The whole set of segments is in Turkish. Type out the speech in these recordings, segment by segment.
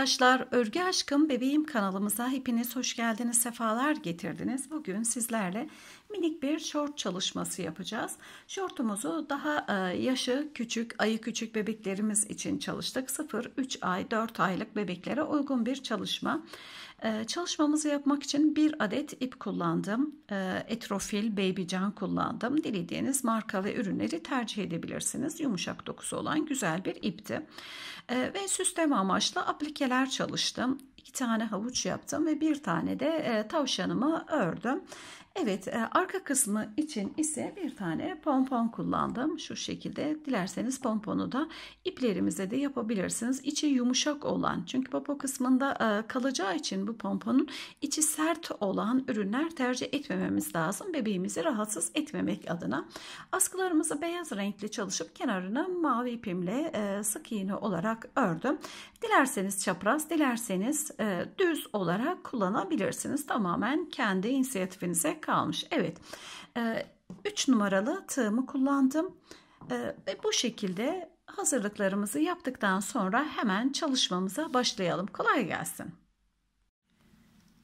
arkadaşlar, Örgü Aşkım Bebeğim kanalımıza hepiniz hoş geldiniz, sefalar getirdiniz. Bugün sizlerle minik bir şort çalışması yapacağız. Şortumuzu daha e, yaşı küçük, ayı küçük bebeklerimiz için çalıştık. 0-3 ay, 4 aylık bebeklere uygun bir çalışma. Ee, çalışmamızı yapmak için bir adet ip kullandım. Ee, etrofil Baby Can kullandım. Dilediğiniz marka ve ürünleri tercih edebilirsiniz. Yumuşak dokusu olan güzel bir ipti. Ee, ve süsleme amaçlı aplikeler çalıştım. İki tane havuç yaptım ve bir tane de e, tavşanımı ördüm. Evet e, arka kısmı için ise bir tane pompon kullandım. Şu şekilde dilerseniz pomponu da iplerimize de yapabilirsiniz. İçi yumuşak olan çünkü popo kısmında e, kalacağı için bu pomponun içi sert olan ürünler tercih etmememiz lazım. Bebeğimizi rahatsız etmemek adına. Askılarımızı beyaz renkli çalışıp kenarını mavi ipimle e, sık iğne olarak ördüm. Dilerseniz çapraz, dilerseniz e, düz olarak kullanabilirsiniz. Tamamen kendi inisiyatifinize kalmış. Evet, e, numaralı tığımı kullandım. E, ve bu şekilde hazırlıklarımızı yaptıktan sonra hemen çalışmamıza başlayalım. Kolay gelsin.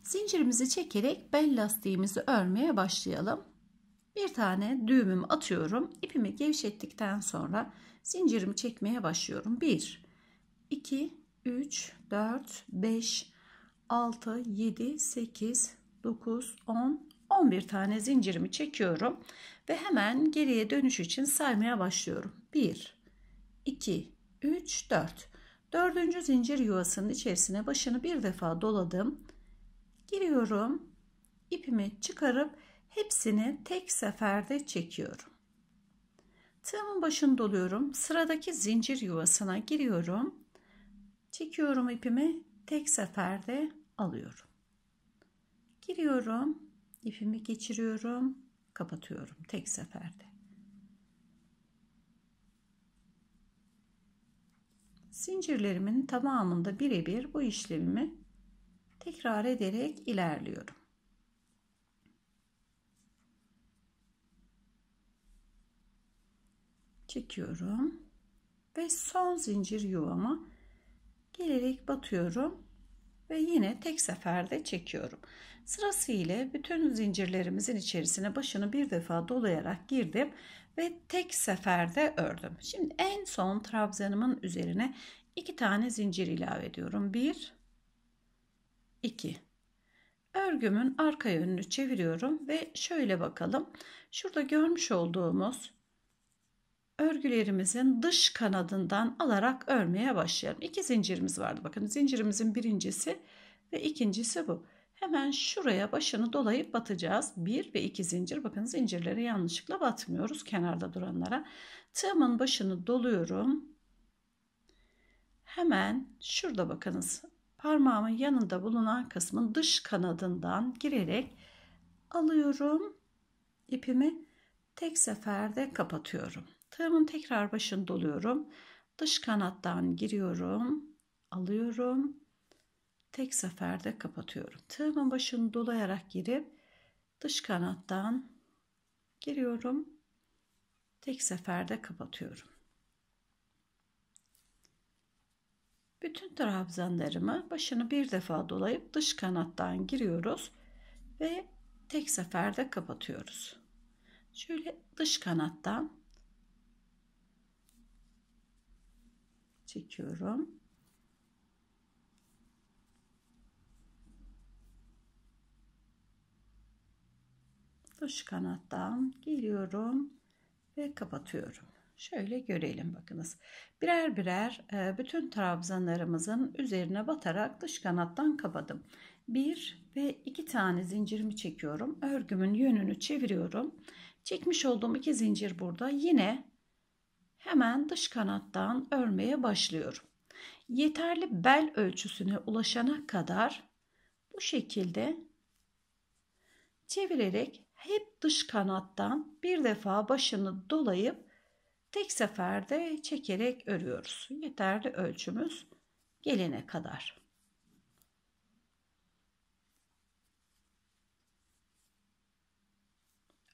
Zincirimizi çekerek bel lastiğimizi örmeye başlayalım. Bir tane düğümümü atıyorum. İpimi gevşettikten sonra zincirimi çekmeye başlıyorum. 1 2 3, 4, 5, 6, 7, 8, 9, 10, 11 tane zincirimi çekiyorum. Ve hemen geriye dönüş için saymaya başlıyorum. 1, 2, 3, 4. Dördüncü zincir yuvasının içerisine başını bir defa doladım. Giriyorum. ipimi çıkarıp hepsini tek seferde çekiyorum. Tığımın başını doluyorum. Sıradaki zincir yuvasına giriyorum Çekiyorum ipimi tek seferde alıyorum. Giriyorum, ipimi geçiriyorum, kapatıyorum tek seferde. Zincirlerimin tamamında birebir bu işlemimi tekrar ederek ilerliyorum. Çekiyorum ve son zincir yuvama gelerek batıyorum ve yine tek seferde çekiyorum. Sırası ile bütün zincirlerimizin içerisine başını bir defa dolayarak girdim ve tek seferde ördüm. Şimdi en son trabzanımın üzerine iki tane zincir ilave ediyorum. Bir, iki. Örgümün arka yönünü çeviriyorum ve şöyle bakalım. Şurada görmüş olduğumuz örgülerimizin dış kanadından alarak örmeye başlayalım. İki zincirimiz vardı bakın zincirimizin birincisi ve ikincisi bu. Hemen şuraya başını dolayıp batacağız. Bir ve iki zincir bakın zincirleri yanlışlıkla batmıyoruz kenarda duranlara. Tığımın başını doluyorum. Hemen şurada bakınız parmağımın yanında bulunan kısmın dış kanadından girerek alıyorum ipimi tek seferde kapatıyorum. Tığımın tekrar başını doluyorum. Dış kanattan giriyorum. Alıyorum. Tek seferde kapatıyorum. Tığımın başını dolayarak girip dış kanattan giriyorum. Tek seferde kapatıyorum. Bütün trabzanlarımı başını bir defa dolayıp dış kanattan giriyoruz ve tek seferde kapatıyoruz. Şöyle dış kanattan çekiyorum. Dış kanattan geliyorum ve kapatıyorum. Şöyle görelim bakınız. Birer birer e, bütün trabzanlarımızın üzerine batarak dış kanattan kapadım. Bir ve iki tane zincirimi çekiyorum. Örgümün yönünü çeviriyorum. Çekmiş olduğum iki zincir burada. Yine hemen dış kanattan örmeye başlıyorum. Yeterli bel ölçüsüne ulaşana kadar bu şekilde çevirerek hep dış kanattan bir defa başını dolayıp tek seferde çekerek örüyoruz. Yeterli ölçümüz gelene kadar.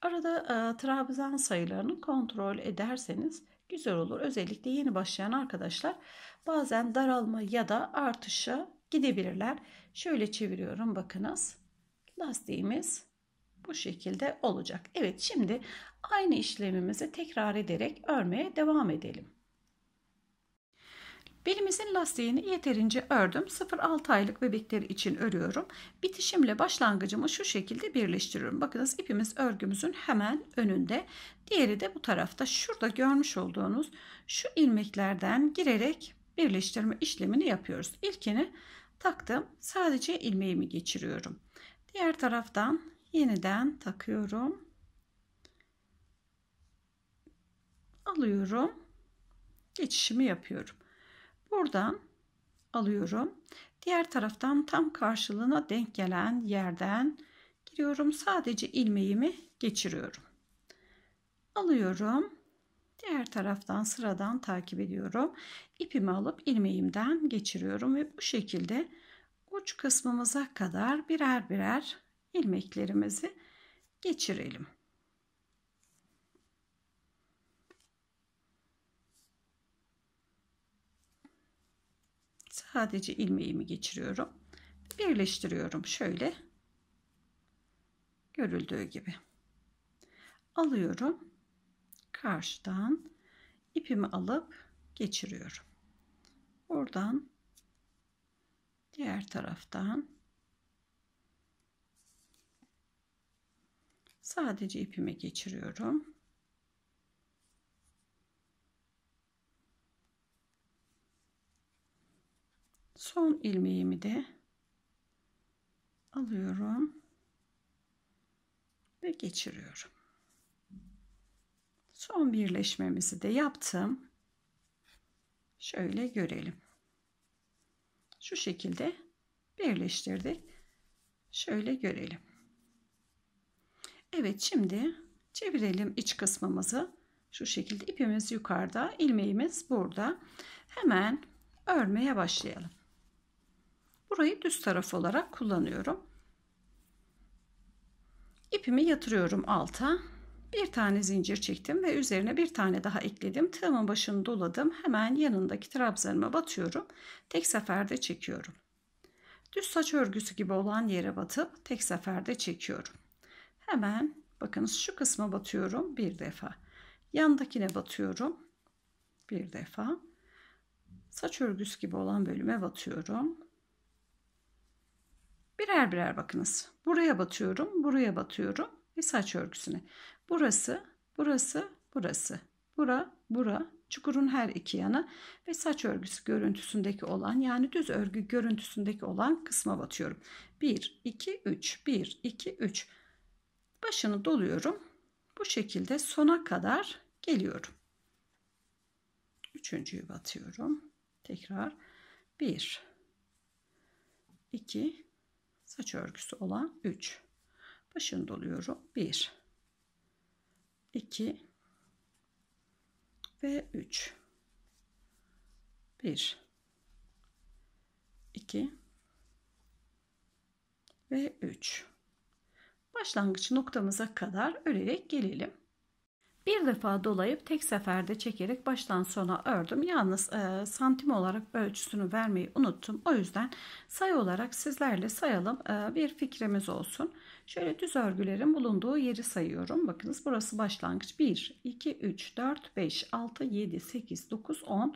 Arada e, trabzan sayılarını kontrol ederseniz güzel olur. Özellikle yeni başlayan arkadaşlar bazen daralma ya da artışa gidebilirler. Şöyle çeviriyorum bakınız. Lastiğimiz bu şekilde olacak. Evet şimdi aynı işlemimizi tekrar ederek örmeye devam edelim. Belimizin lastiğini yeterince ördüm. 0-6 aylık bebekler için örüyorum. Bitişimle başlangıcımı şu şekilde birleştiriyorum. Bakınız ipimiz örgümüzün hemen önünde. Diğeri de bu tarafta. Şurada görmüş olduğunuz şu ilmeklerden girerek birleştirme işlemini yapıyoruz. İlkini taktım. Sadece ilmeğimi geçiriyorum. Diğer taraftan yeniden takıyorum. Alıyorum. Geçişimi yapıyorum. Buradan alıyorum. Diğer taraftan tam karşılığına denk gelen yerden giriyorum. Sadece ilmeğimi geçiriyorum. Alıyorum. Diğer taraftan sıradan takip ediyorum. İpimi alıp ilmeğimden geçiriyorum ve bu şekilde uç kısmımıza kadar birer birer ilmeklerimizi geçirelim. Sadece ilmeğimi geçiriyorum. Birleştiriyorum şöyle. Görüldüğü gibi. Alıyorum. Karşıdan ipimi alıp geçiriyorum. Buradan diğer taraftan sadece ipime geçiriyorum. son ilmeğimi de alıyorum ve geçiriyorum. Son birleşmemizi de yaptım. Şöyle görelim. Şu şekilde birleştirdik. Şöyle görelim. Evet şimdi çevirelim iç kısmımızı. Şu şekilde ipimiz yukarıda, ilmeğimiz burada. Hemen örmeye başlayalım. Burayı düz taraf olarak kullanıyorum. İpimi yatırıyorum alta. Bir tane zincir çektim ve üzerine bir tane daha ekledim. Tığımın başını doladım. Hemen yanındaki trabzanıma batıyorum. Tek seferde çekiyorum. Düz saç örgüsü gibi olan yere batıp tek seferde çekiyorum. Hemen bakınız şu kısma batıyorum bir defa. Yandakine batıyorum bir defa. Saç örgüsü gibi olan bölüme batıyorum. Birer birer bakınız. Buraya batıyorum, buraya batıyorum ve saç örgüsüne. Burası, burası, burası. Bura, bura, çukurun her iki yana ve saç örgüsü görüntüsündeki olan yani düz örgü görüntüsündeki olan kısma batıyorum. 1, 2, 3, 1, 2, 3. Başını doluyorum. Bu şekilde sona kadar geliyorum. Üçüncüyü batıyorum. Tekrar 1, 2, Saç örgüsü olan 3. Başını doluyorum. 1 2 ve 3. 1 2 ve 3. Başlangıç noktamıza kadar örerek gelelim. Bir defa dolayıp tek seferde çekerek baştan sona ördüm. Yalnız e, santim olarak ölçüsünü vermeyi unuttum. O yüzden sayı olarak sizlerle sayalım e, bir fikrimiz olsun. Şöyle düz örgülerin bulunduğu yeri sayıyorum. Bakınız burası başlangıç 1, 2, 3, 4, 5, 6, 7, 8, 9, 10,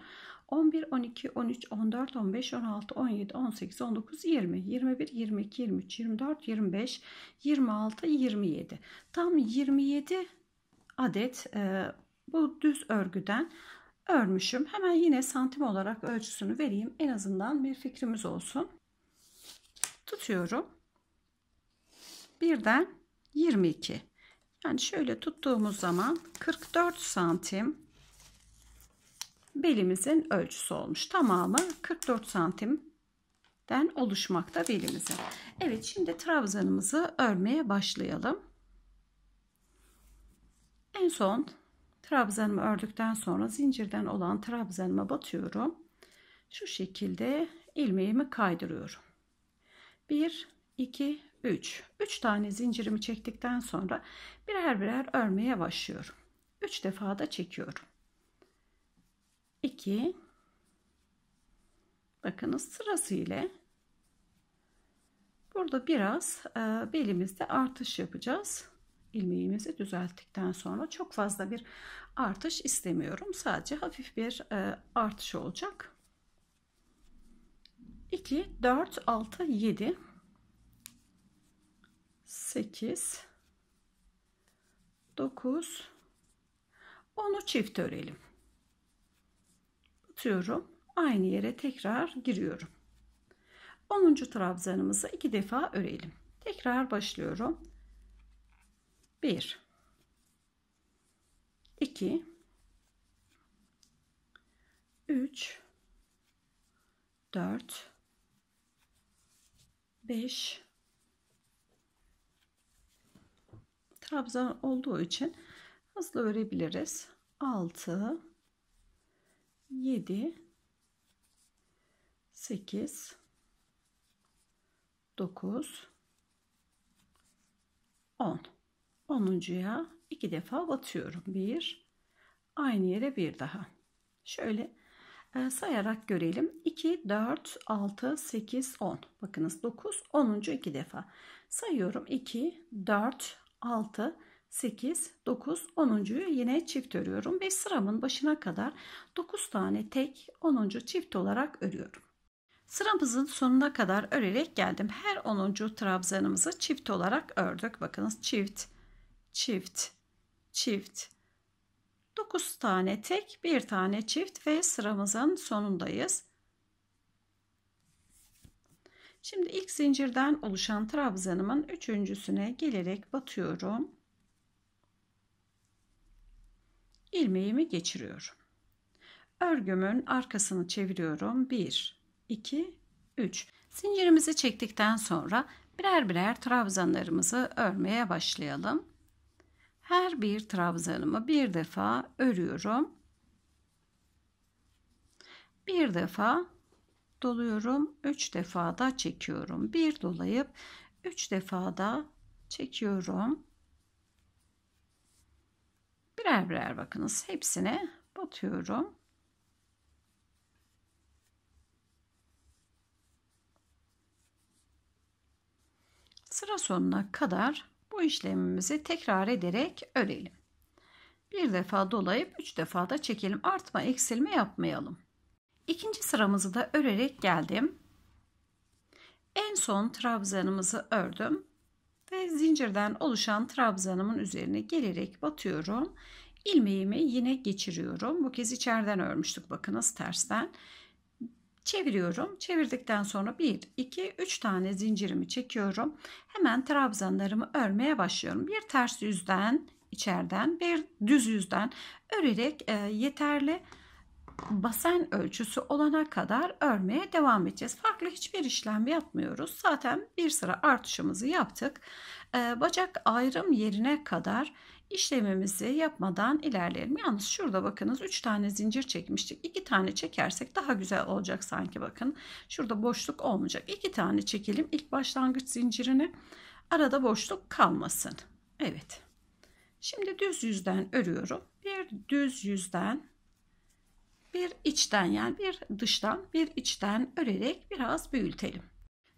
11, 12, 13, 14, 15, 16, 17, 18, 19, 20, 21, 22, 23, 24, 25, 26, 27. Tam 27 adet e, bu düz örgüden örmüşüm. Hemen yine santim olarak ölçüsünü vereyim. En azından bir fikrimiz olsun. Tutuyorum. Birden 22. Yani şöyle tuttuğumuz zaman 44 santim belimizin ölçüsü olmuş. Tamamı 44 santimden oluşmakta belimizin. Evet şimdi trabzanımızı örmeye başlayalım. En son trabzanımı ördükten sonra zincirden olan trabzanıma batıyorum. Şu şekilde ilmeğimi kaydırıyorum. 1 2 3 3 tane zincirimi çektikten sonra birer birer örmeye başlıyorum. 3 defa da çekiyorum. 2 Bakınız sırası ile burada biraz belimizde artış yapacağız ilmeğimizi düzelttikten sonra çok fazla bir artış istemiyorum. Sadece hafif bir e, artış olacak. 2, 4, 6, 7, 8, 9, 10'u çift örelim. Batıyorum. Aynı yere tekrar giriyorum. 10. trabzanımızı iki defa örelim. Tekrar başlıyorum. 1 2 3 4 5 trabzan olduğu için hızlı örebiliriz. 6 7 8 9 10 onuncuya iki defa batıyorum. Bir, aynı yere bir daha. Şöyle e, sayarak görelim. 2, 4, 6, 8, 10. Bakınız 9, 10. iki defa. Sayıyorum 2, 4, 6, 8, 9, 10. yine çift örüyorum ve sıramın başına kadar 9 tane tek 10. çift olarak örüyorum. Sıramızın sonuna kadar örerek geldim. Her 10. trabzanımızı çift olarak ördük. Bakınız çift, çift, çift. 9 tane tek, 1 tane çift ve sıramızın sonundayız. Şimdi ilk zincirden oluşan trabzanımın üçüncüsüne gelerek batıyorum. ilmeğimi geçiriyorum. Örgümün arkasını çeviriyorum. 1, 2, 3. Zincirimizi çektikten sonra birer birer trabzanlarımızı örmeye başlayalım her bir trabzanımı bir defa örüyorum. Bir defa doluyorum. Üç defa da çekiyorum. Bir dolayıp üç defa da çekiyorum. Birer birer bakınız hepsine batıyorum. Sıra sonuna kadar bu işlemimizi tekrar ederek örelim. Bir defa dolayıp üç defa da çekelim. Artma eksilme yapmayalım. İkinci sıramızı da örerek geldim. En son trabzanımızı ördüm ve zincirden oluşan trabzanımın üzerine gelerek batıyorum. İlmeğimi yine geçiriyorum. Bu kez içeriden örmüştük bakınız tersten. Çeviriyorum. Çevirdikten sonra 1, 2, 3 tane zincirimi çekiyorum. Hemen trabzanlarımı örmeye başlıyorum. Bir ters yüzden içeriden bir düz yüzden örerek e, yeterli basen ölçüsü olana kadar örmeye devam edeceğiz. Farklı hiçbir işlem yapmıyoruz. Zaten bir sıra artışımızı yaptık. E, bacak ayrım yerine kadar işlemimizi yapmadan ilerleyelim. Yalnız şurada bakınız 3 tane zincir çekmiştik. 2 tane çekersek daha güzel olacak sanki bakın. Şurada boşluk olmayacak. 2 tane çekelim ilk başlangıç zincirini. Arada boşluk kalmasın. Evet. Şimdi düz yüzden örüyorum. Bir düz yüzden bir içten yani bir dıştan bir içten örerek biraz büyütelim.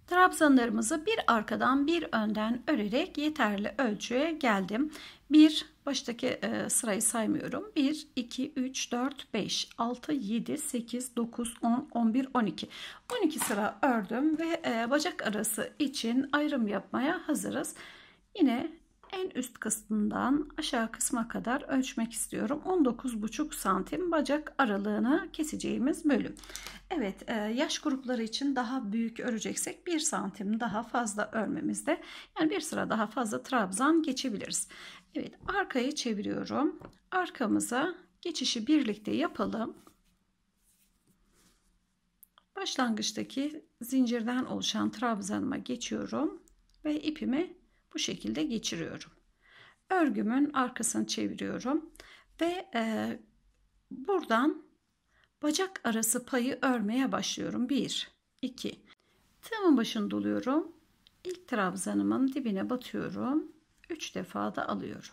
Trabzanlarımızı bir arkadan bir önden örerek yeterli ölçüye geldim. Bir baştaki e, sırayı saymıyorum. 1 2 3 4 5 6 7 8 9 10 11 12. 12 sıra ördüm ve e, bacak arası için ayrım yapmaya hazırız. Yine en üst kısmından aşağı kısma kadar ölçmek istiyorum. 19,5 santim bacak aralığını keseceğimiz bölüm. Evet e, yaş grupları için daha büyük öreceksek 1 santim daha fazla örmemizde yani bir sıra daha fazla trabzan geçebiliriz. Evet arkayı çeviriyorum. Arkamıza geçişi birlikte yapalım. Başlangıçtaki zincirden oluşan trabzanıma geçiyorum ve ipimi bu şekilde geçiriyorum. Örgümün arkasını çeviriyorum ve e, buradan bacak arası payı örmeye başlıyorum. 1 2 Tığımın başını doluyorum. İlk trabzanımın dibine batıyorum. 3 defa da alıyorum.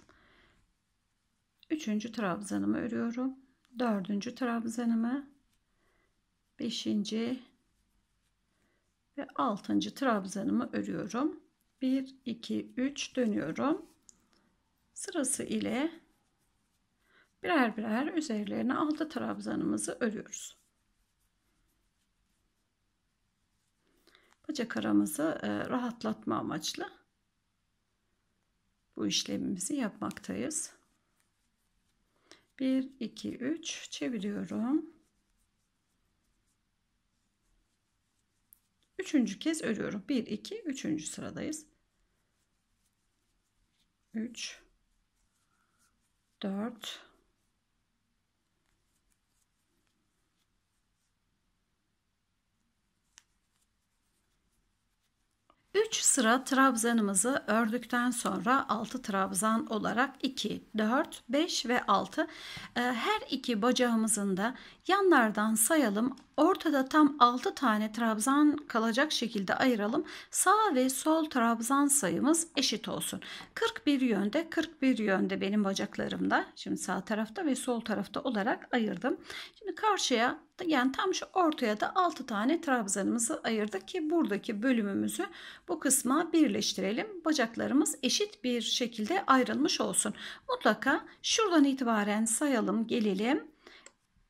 3. trabzanımı örüyorum. 4. trabzanımı 5. ve 6. trabzanımı örüyorum. 1 2 3 dönüyorum sırası ile birer birer üzerlerine altı trabzanımızı örüyoruz bacak aramızı e, rahatlatma amaçlı bu işlemimizi yapmaktayız 1 2 3 çeviriyorum Üçüncü kez örüyorum. 1, 2, üçüncü sıradayız. 3, 4, 3 sıra trabzanımızı ördükten sonra 6 trabzan olarak 2, 4, 5 ve 6 e, her iki bacağımızın da yanlardan sayalım. Ortada tam 6 tane trabzan kalacak şekilde ayıralım. Sağ ve sol trabzan sayımız eşit olsun. 41 yönde 41 yönde benim bacaklarımda. Şimdi sağ tarafta ve sol tarafta olarak ayırdım. Şimdi karşıya yani tam şu ortaya da 6 tane trabzanımızı ayırdık ki buradaki bölümümüzü bu kısma birleştirelim. Bacaklarımız eşit bir şekilde ayrılmış olsun. Mutlaka şuradan itibaren sayalım gelelim.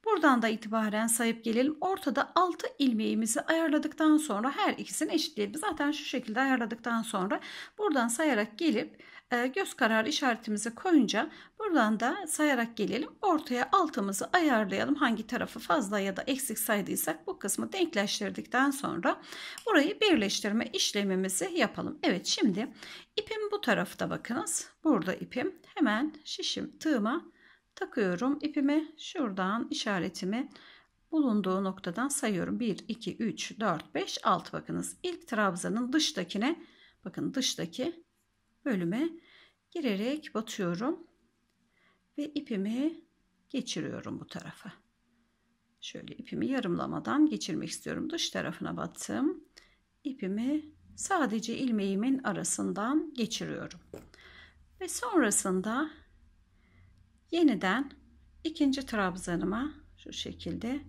Buradan da itibaren sayıp gelelim. Ortada 6 ilmeğimizi ayarladıktan sonra her ikisini eşitleyelim. Zaten şu şekilde ayarladıktan sonra buradan sayarak gelip ee, göz kararı işaretimizi koyunca buradan da sayarak gelelim. Ortaya altımızı ayarlayalım. Hangi tarafı fazla ya da eksik saydıysak bu kısmı denkleştirdikten sonra burayı birleştirme işlemimizi yapalım. Evet şimdi ipim bu tarafta bakınız. Burada ipim. Hemen şişim tığıma takıyorum. ipimi şuradan işaretimi bulunduğu noktadan sayıyorum. 1, 2, 3, 4, 5, 6 bakınız. ilk trabzanın dıştakine bakın dıştaki bölüme girerek batıyorum ve ipimi geçiriyorum bu tarafa. Şöyle ipimi yarımlamadan geçirmek istiyorum. Dış tarafına battım. ipimi sadece ilmeğimin arasından geçiriyorum. Ve sonrasında yeniden ikinci trabzanıma şu şekilde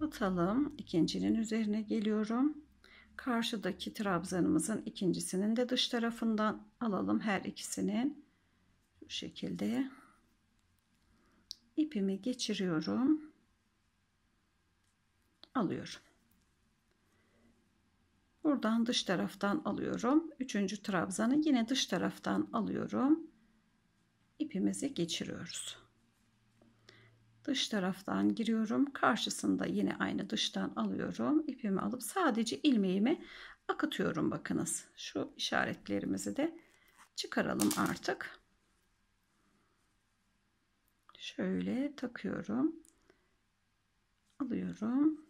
batalım. İkincinin üzerine geliyorum karşıdaki trabzanımızın ikincisinin de dış tarafından alalım her ikisini şu şekilde ipimi geçiriyorum alıyorum buradan dış taraftan alıyorum üçüncü trabzanı yine dış taraftan alıyorum ipimizi geçiriyoruz dış taraftan giriyorum karşısında yine aynı dıştan alıyorum ipimi alıp sadece ilmeğimi akıtıyorum bakınız şu işaretlerimizi de çıkaralım artık şöyle takıyorum alıyorum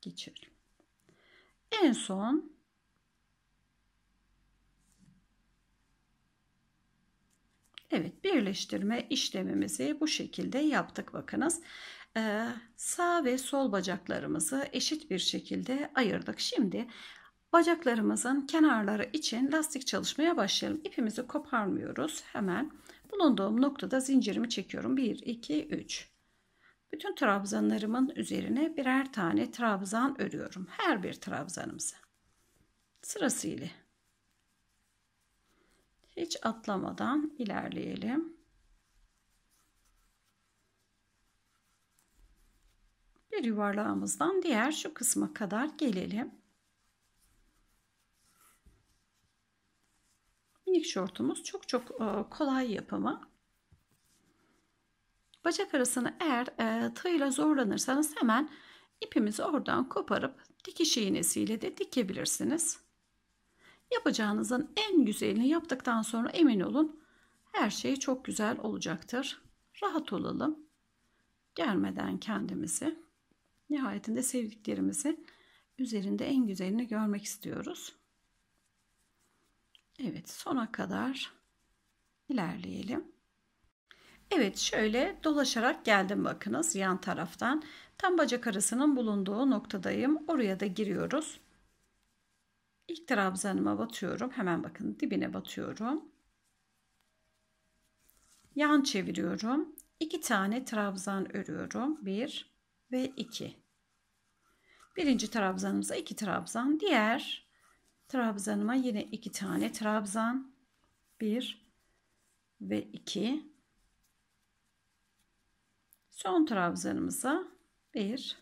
geçiyorum en son Evet birleştirme işlemimizi bu şekilde yaptık bakınız. Ee, sağ ve sol bacaklarımızı eşit bir şekilde ayırdık. Şimdi bacaklarımızın kenarları için lastik çalışmaya başlayalım. İpimizi koparmıyoruz hemen. Bulunduğum noktada zincirimi çekiyorum. 1, 2, 3. Bütün trabzanlarımın üzerine birer tane trabzan örüyorum. Her bir trabzanımızı Sırasıyla. Hiç atlamadan ilerleyelim. Bir yuvarlağımızdan diğer şu kısma kadar gelelim. Minik şortumuz çok çok e, kolay yapımı. Bacak arasını eğer e, tığıyla zorlanırsanız hemen ipimizi oradan koparıp dikiş iğnesiyle de dikebilirsiniz. Yapacağınızın en güzelini yaptıktan sonra emin olun her şey çok güzel olacaktır. Rahat olalım. Germeden kendimizi. Nihayetinde sevdiklerimizi üzerinde en güzelini görmek istiyoruz. Evet sona kadar ilerleyelim. Evet şöyle dolaşarak geldim bakınız yan taraftan. Tam bacak arasının bulunduğu noktadayım. Oraya da giriyoruz. İlk trabzanıma batıyorum. Hemen bakın dibine batıyorum. Yan çeviriyorum. 2 tane trabzan örüyorum. 1 ve 2. Birinci trabzanımıza 2 trabzan. Diğer trabzanıma yine 2 tane trabzan. 1 ve 2. Son trabzanımıza 1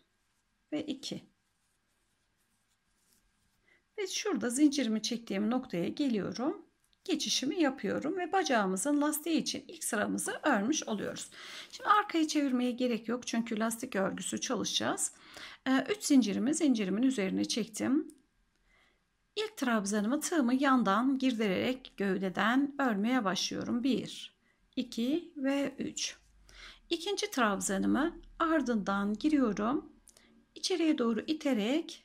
ve 2. Ve şurada zincirimi çektiğim noktaya geliyorum. Geçişimi yapıyorum ve bacağımızın lastiği için ilk sıramızı örmüş oluyoruz. Şimdi arkayı çevirmeye gerek yok çünkü lastik örgüsü çalışacağız. 3 ee, zincirimi zincirimin üzerine çektim. İlk trabzanımı tığımı yandan girdirerek gövdeden örmeye başlıyorum. 1, 2 ve 3. İkinci trabzanımı ardından giriyorum. içeriye doğru iterek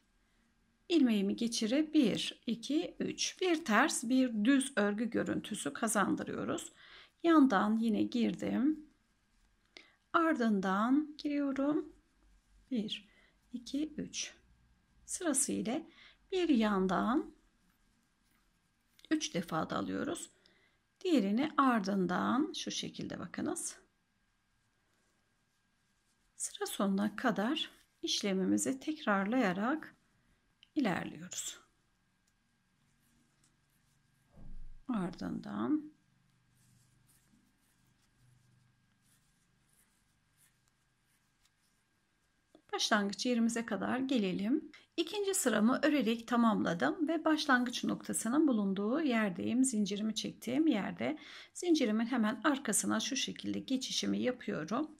ilmeğimi geçirip 1, 2, 3 bir ters bir düz örgü görüntüsü kazandırıyoruz. Yandan yine girdim. Ardından giriyorum. 1, 2, 3 sırasıyla bir yandan 3 defa da alıyoruz. Diğerini ardından şu şekilde bakınız. Sıra sonuna kadar işlemimizi tekrarlayarak ilerliyoruz. Ardından başlangıç yerimize kadar gelelim. İkinci sıramı örerek tamamladım ve başlangıç noktasının bulunduğu yerdeyim. Zincirimi çektiğim yerde zincirimin hemen arkasına şu şekilde geçişimi yapıyorum.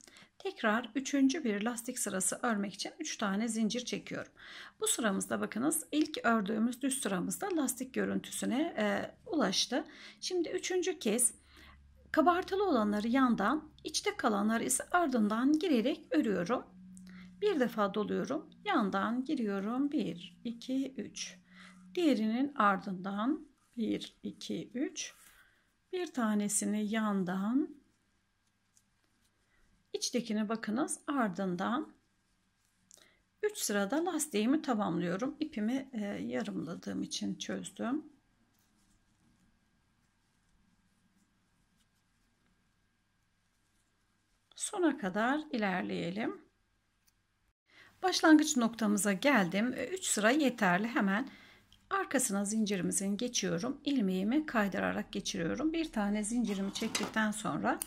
Tekrar üçüncü bir lastik sırası örmek için 3 tane zincir çekiyorum. Bu sıramızda bakınız ilk ördüğümüz düz sıramızda lastik görüntüsüne e, ulaştı. Şimdi üçüncü kez kabartılı olanları yandan içte kalanları ise ardından girerek örüyorum. Bir defa doluyorum. Yandan giriyorum. 1, 2, 3. Diğerinin ardından 1, 2, 3. Bir tanesini yandan İçtekine bakınız. Ardından 3 sırada lastiğimi tamamlıyorum. İpimi e, yarımladığım için çözdüm. Sona kadar ilerleyelim. Başlangıç noktamıza geldim. 3 e, sıra yeterli. Hemen arkasına zincirimizin geçiyorum. ilmeğimi kaydırarak geçiriyorum. Bir tane zincirimi çektikten sonra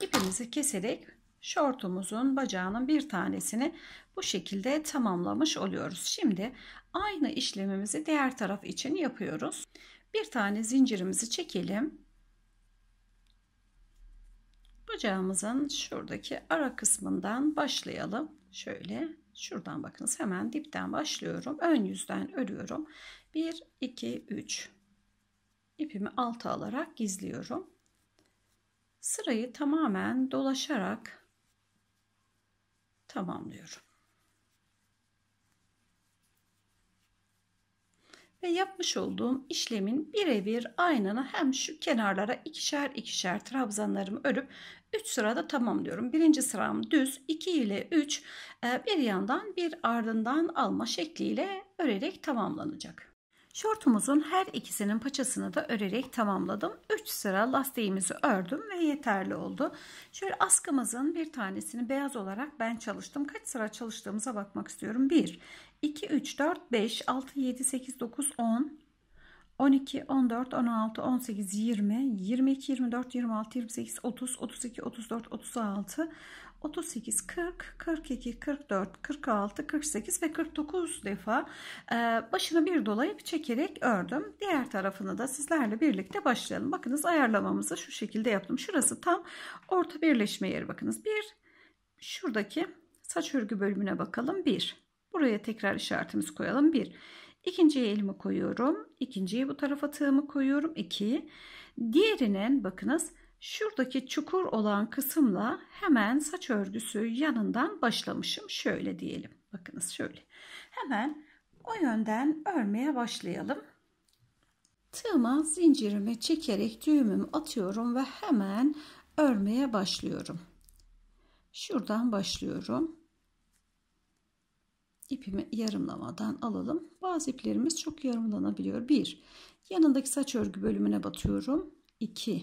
ipimizi keserek şortumuzun bacağının bir tanesini bu şekilde tamamlamış oluyoruz. Şimdi aynı işlemimizi diğer taraf için yapıyoruz. Bir tane zincirimizi çekelim. Bacağımızın şuradaki ara kısmından başlayalım. Şöyle şuradan bakınız hemen dipten başlıyorum. Ön yüzden örüyorum. 1, 2, 3. İpimi alta alarak gizliyorum. Sırayı tamamen dolaşarak tamamlıyorum. Ve yapmış olduğum işlemin birebir aynını hem şu kenarlara ikişer ikişer trabzanlarımı örüp 3 sırada tamamlıyorum. Birinci sıram düz 2 ile 3 e, bir yandan bir ardından alma şekliyle örerek tamamlanacak. Şortumuzun her ikisinin paçasını da örerek tamamladım. 3 sıra lastiğimizi ördüm ve yeterli oldu. Şöyle askımızın bir tanesini beyaz olarak ben çalıştım. Kaç sıra çalıştığımıza bakmak istiyorum. 1, 2, 3, 4, 5, 6, 7, 8, 9, 10, 12, 14, 16, 18, 20, 22, 24, 26, 28, 30, 32, 34, 36, 38, 40, 42, 44, 46, 48 ve 49 defa e, başını bir dolayıp çekerek ördüm. Diğer tarafını da sizlerle birlikte başlayalım. Bakınız ayarlamamızı şu şekilde yaptım. Şurası tam orta birleşme yeri bakınız. Bir şuradaki saç örgü bölümüne bakalım. Bir buraya tekrar işaretimizi koyalım. Bir İkinciye elimi koyuyorum. İkinciyi bu tarafa tığımı koyuyorum. 2. Diğerinin bakınız şuradaki çukur olan kısımla hemen saç örgüsü yanından başlamışım. Şöyle diyelim. Bakınız şöyle. Hemen o yönden örmeye başlayalım. Tığıma zincirimi çekerek düğümümü atıyorum ve hemen örmeye başlıyorum. Şuradan başlıyorum ipimi yarımlamadan alalım. Bazı iplerimiz çok yarımlanabiliyor. 1. Yanındaki saç örgü bölümüne batıyorum. 2.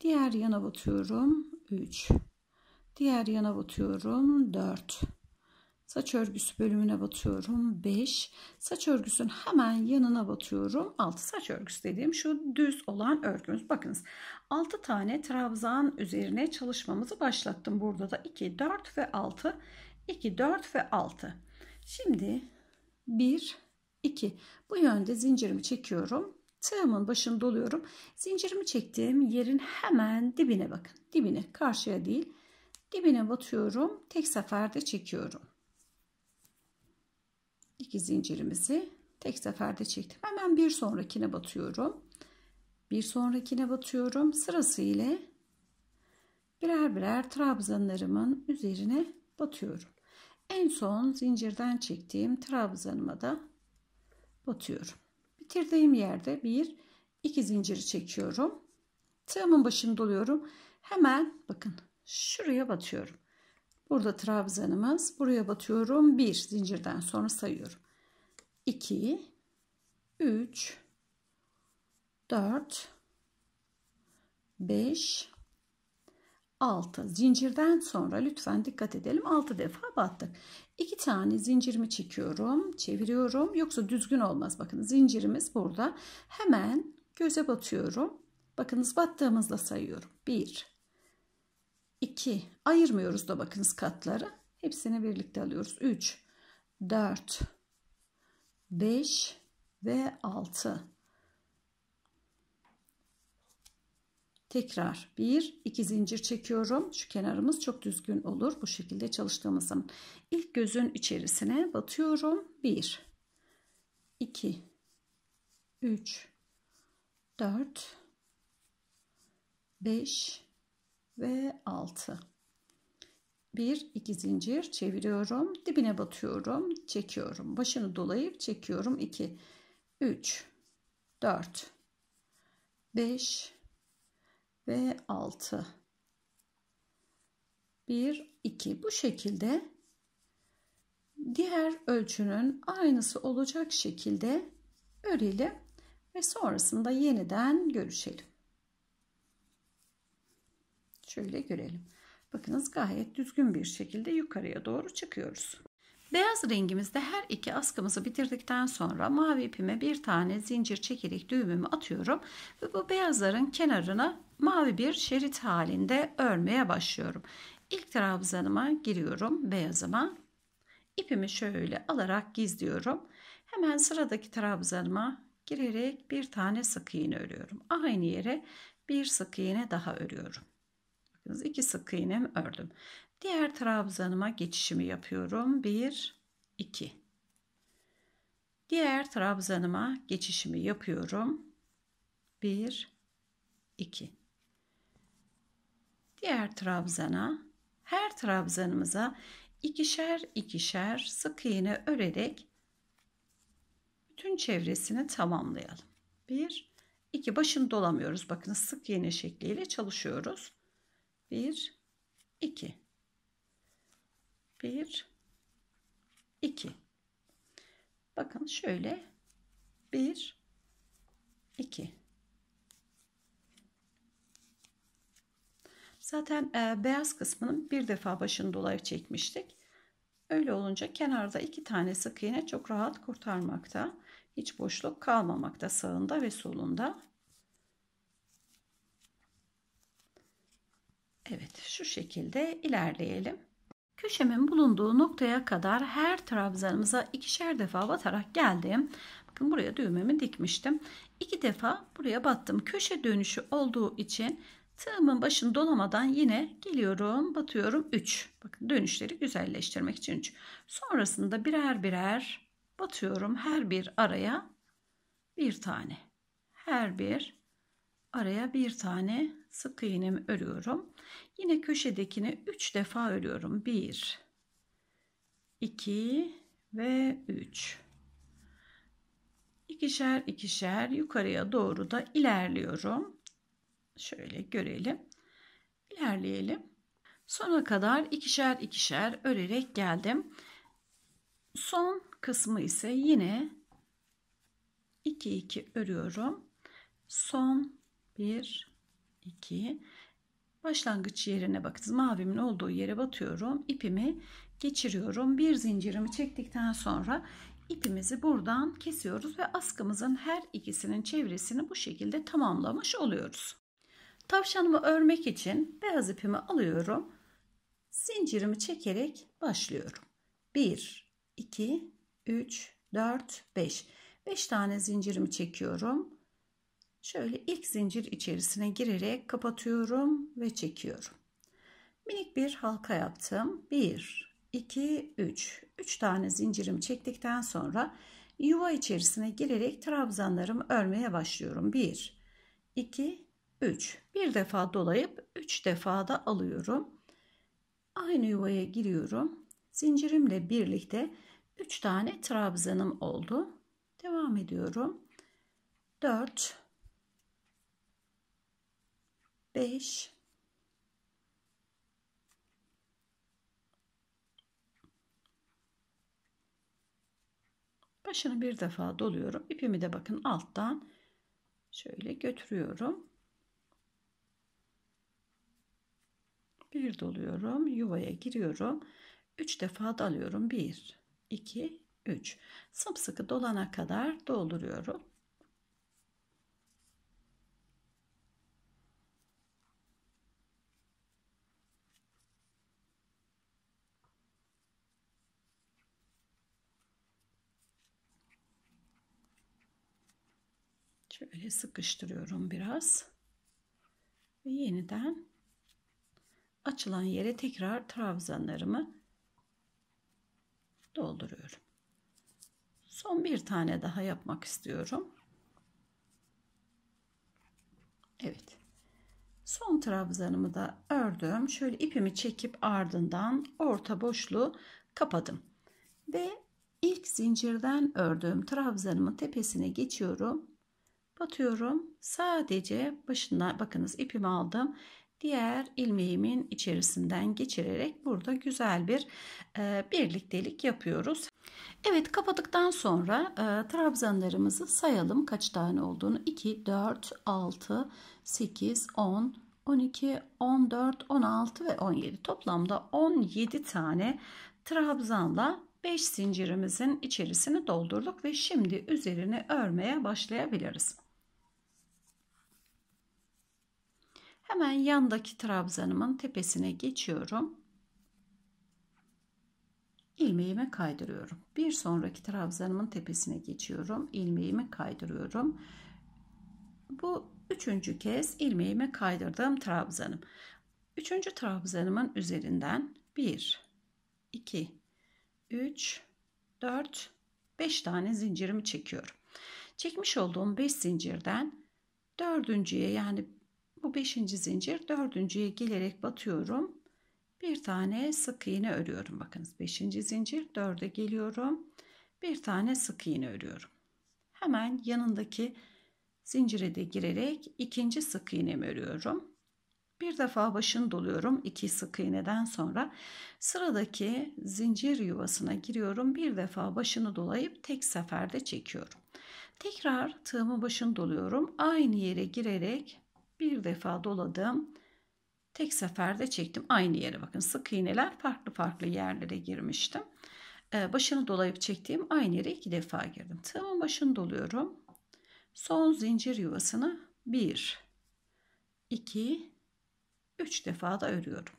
Diğer yana batıyorum. 3. Diğer yana batıyorum. 4. Saç örgüsü bölümüne batıyorum. 5. Saç örgüsünün hemen yanına batıyorum. 6. Saç örgüsü dediğim şu düz olan örgümüz. Bakınız 6 tane trabzan üzerine çalışmamızı başlattım. Burada da 2, 4 ve 6. 2, 4 ve 6. Şimdi 1 2 bu yönde zincirimi çekiyorum. Tığımın başını doluyorum. Zincirimi çektiğim yerin hemen dibine bakın. Dibine karşıya değil. Dibine batıyorum. Tek seferde çekiyorum. İki zincirimizi tek seferde çektim. Hemen bir sonrakine batıyorum. Bir sonrakine batıyorum. Sırasıyla birer birer trabzanlarımın üzerine batıyorum. En son zincirden çektiğim trabzanıma da batıyorum. Bitirdiğim yerde bir iki zinciri çekiyorum. Tığımın başını doluyorum. Hemen bakın şuraya batıyorum. Burada trabzanımız. Buraya batıyorum. Bir zincirden sonra sayıyorum. 2 3 4 5 6. Zincirden sonra lütfen dikkat edelim. 6 defa battık. 2 tane zincirimi çekiyorum, çeviriyorum. Yoksa düzgün olmaz. Bakın zincirimiz burada. Hemen göze batıyorum. Bakınız battığımızda sayıyorum. 1 2 ayırmıyoruz da bakınız katları. Hepsini birlikte alıyoruz. 3 4 5 ve 6 Tekrar bir iki zincir çekiyorum. Şu kenarımız çok düzgün olur. Bu şekilde çalıştığımız zaman. İlk gözün içerisine batıyorum. Bir iki üç dört beş ve altı. Bir iki zincir çeviriyorum. Dibine batıyorum. Çekiyorum. Başını dolayıp çekiyorum. 2, 3, 4, 5, ve 6 1 2 bu şekilde diğer ölçünün aynısı olacak şekilde örelim ve sonrasında yeniden görüşelim. Şöyle görelim. Bakınız gayet düzgün bir şekilde yukarıya doğru çıkıyoruz. Beyaz rengimizde her iki askımızı bitirdikten sonra mavi ipime bir tane zincir çekerek düğümümü atıyorum ve bu beyazların kenarına mavi bir şerit halinde örmeye başlıyorum. İlk trabzanıma giriyorum beyazıma. İpimi şöyle alarak gizliyorum. Hemen sıradaki trabzanıma girerek bir tane sık iğne örüyorum. Aynı yere bir sık iğne daha örüyorum. Bakınız iki sık iğnem ördüm. Diğer trabzanıma geçişimi yapıyorum. 1 2 Diğer trabzanıma geçişimi yapıyorum. 1 2 Diğer trabzana her trabzanımıza ikişer ikişer sık iğne örerek bütün çevresini tamamlayalım. 1 2 başını dolamıyoruz. Bakın sık iğne şekliyle çalışıyoruz. 1 2 bir, iki. Bakın şöyle. Bir, iki. Zaten e, beyaz kısmının bir defa başını dolayı çekmiştik. Öyle olunca kenarda iki tane sık iğne çok rahat kurtarmakta. Hiç boşluk kalmamakta sağında ve solunda. Evet şu şekilde ilerleyelim. Köşemin bulunduğu noktaya kadar her trabzanımıza ikişer defa batarak geldim. Bakın buraya düğmemi dikmiştim. İki defa buraya battım. Köşe dönüşü olduğu için tığımın başını dolamadan yine geliyorum batıyorum 3. Bakın dönüşleri güzelleştirmek için 3. Sonrasında birer birer batıyorum her bir araya bir tane. Her bir araya bir tane sık iğnemi örüyorum. Yine köşedekini 3 defa örüyorum. 1 2 ve 3. İkişer ikişer yukarıya doğru da ilerliyorum. Şöyle görelim. İlerleyelim. Sona kadar ikişer ikişer örerek geldim. Son kısmı ise yine 2 2 örüyorum. Son 1 2 başlangıç yerine bakınız mavimin olduğu yere batıyorum ipimi geçiriyorum bir zincirimi çektikten sonra ipimizi buradan kesiyoruz ve askımızın her ikisinin çevresini bu şekilde tamamlamış oluyoruz tavşanımı örmek için beyaz ipimi alıyorum zincirimi çekerek başlıyorum 1 2 3 4 5 5 tane zincirimi çekiyorum Şöyle ilk zincir içerisine girerek kapatıyorum ve çekiyorum. Minik bir halka yaptım. 1, 2, 3. 3 tane zincirimi çektikten sonra yuva içerisine girerek trabzanlarımı örmeye başlıyorum. 1, 2, 3. Bir defa dolayıp 3 defa da alıyorum. Aynı yuvaya giriyorum. Zincirimle birlikte 3 tane trabzanım oldu. Devam ediyorum. 4 5 başını bir defa doluyorum ipimi de bakın alttan şöyle götürüyorum bir doluyorum yuvaya giriyorum 3 defa dalıyorum 1 2 3 sımsıkı dolana kadar dolduruyorum Şöyle sıkıştırıyorum biraz. Ve yeniden açılan yere tekrar trabzanlarımı dolduruyorum. Son bir tane daha yapmak istiyorum. Evet. Son trabzanımı da ördüm. Şöyle ipimi çekip ardından orta boşluğu kapadım. Ve ilk zincirden ördüğüm trabzanımın tepesine geçiyorum kapatıyorum. Sadece başına bakınız ipimi aldım. Diğer ilmeğimin içerisinden geçirerek burada güzel bir e, birliktelik yapıyoruz. Evet kapadıktan sonra e, trabzanlarımızı sayalım kaç tane olduğunu. 2, 4, 6, 8, 10, 12, 14, 16 ve 17 toplamda 17 tane trabzanla 5 zincirimizin içerisini doldurduk ve şimdi üzerine örmeye başlayabiliriz. Hemen yandaki trabzanımın tepesine geçiyorum. Ilmeğimi kaydırıyorum. Bir sonraki trabzanımın tepesine geçiyorum. Ilmeğimi kaydırıyorum. Bu üçüncü kez ilmeğimi kaydırdığım trabzanım. Üçüncü trabzanımın üzerinden 1, 2, 3, 4, 5 tane zincirimi çekiyorum. Çekmiş olduğum 5 zincirden dördüncüye yani bu beşinci zincir dördüncüye gelerek batıyorum. Bir tane sık iğne örüyorum. Bakınız beşinci zincir dörde geliyorum. Bir tane sık iğne örüyorum. Hemen yanındaki zincire de girerek ikinci sık iğnemi örüyorum. Bir defa başını doluyorum. iki sık iğneden sonra sıradaki zincir yuvasına giriyorum. Bir defa başını dolayıp tek seferde çekiyorum. Tekrar tığımı başını doluyorum. Aynı yere girerek bir defa doladım. Tek seferde çektim aynı yere bakın sık iğneler farklı farklı yerlere girmiştim. Ee, başını dolayıp çektiğim aynı yere iki defa girdim. Tığımın başını doluyorum. Son zincir yuvasını 1, 2, 3 defa da örüyorum.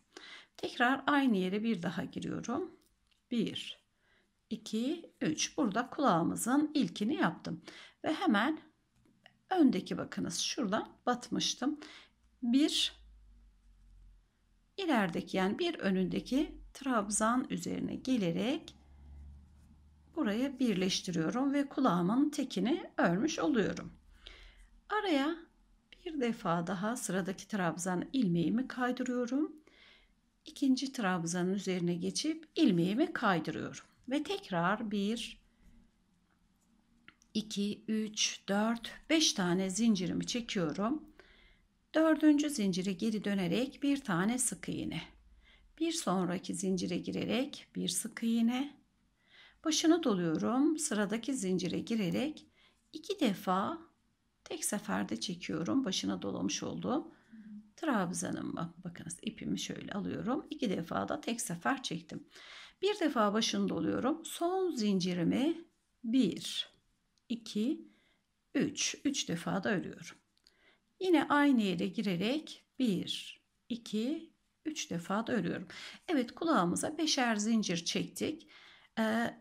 Tekrar aynı yere bir daha giriyorum. 1, 2, 3. Burada kulağımızın ilkini yaptım. Ve hemen öndeki bakınız şuradan batmıştım. Bir ilerideki yani bir önündeki trabzan üzerine gelerek buraya birleştiriyorum ve kulağımın tekini örmüş oluyorum. Araya bir defa daha sıradaki trabzan ilmeğimi kaydırıyorum. İkinci trabzanın üzerine geçip ilmeğimi kaydırıyorum ve tekrar bir 2, 3, 4, 5 tane zincirimi çekiyorum. Dördüncü zincire geri dönerek bir tane sık iğne. Bir sonraki zincire girerek bir sık iğne. Başını doluyorum. Sıradaki zincire girerek iki defa tek seferde çekiyorum. Başına dolamış oldum. Trabzanımı bakınız ipimi şöyle alıyorum. iki defa da tek sefer çektim. Bir defa başını doluyorum. Son zincirimi bir 2, 3. 3 defa da örüyorum. Yine aynı yere girerek 1, 2, 3 defa da örüyorum. Evet kulağımıza beşer zincir çektik. Ee,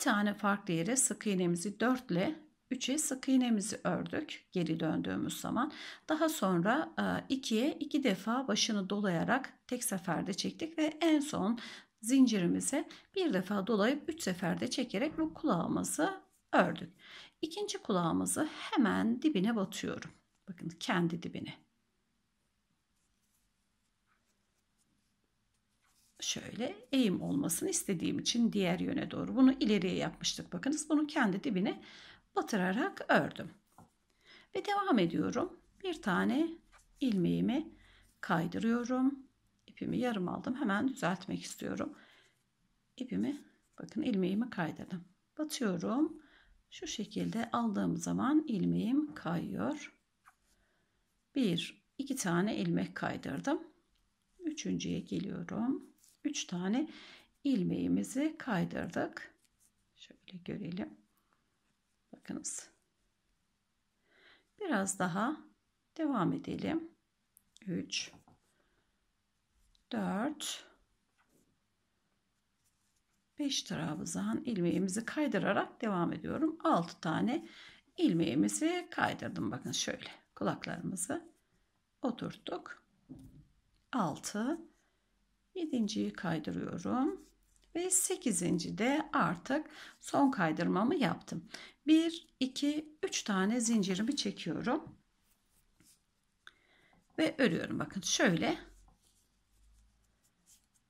tane farklı yere sık iğnemizi 4 ile 3'e sık iğnemizi ördük geri döndüğümüz zaman. Daha sonra 2'ye e, 2 defa başını dolayarak tek seferde çektik ve en son zincirimize bir defa dolayıp 3 seferde çekerek bu kulağımızı ördük. İkinci kulağımızı hemen dibine batıyorum. Bakın kendi dibine. Şöyle eğim olmasını istediğim için diğer yöne doğru. Bunu ileriye yapmıştık. Bakınız bunu kendi dibine batırarak ördüm. Ve devam ediyorum. Bir tane ilmeğimi kaydırıyorum. İpimi yarım aldım. Hemen düzeltmek istiyorum. İpimi bakın ilmeğimi kaydırdım. Batıyorum şu şekilde aldığım zaman ilmeğim kayıyor. Bir, iki tane ilmek kaydırdım. Üçüncüye geliyorum. Üç tane ilmeğimizi kaydırdık. Şöyle görelim. Bakınız. Biraz daha devam edelim. 3 4 5 trabzan ilmeğimizi kaydırarak devam ediyorum. 6 tane ilmeğimizi kaydırdım. Bakın şöyle kulaklarımızı oturttuk. 6 7.yi kaydırıyorum ve 8. de artık son kaydırmamı yaptım. 1 2 3 tane zincirimi çekiyorum. Ve örüyorum. Bakın şöyle.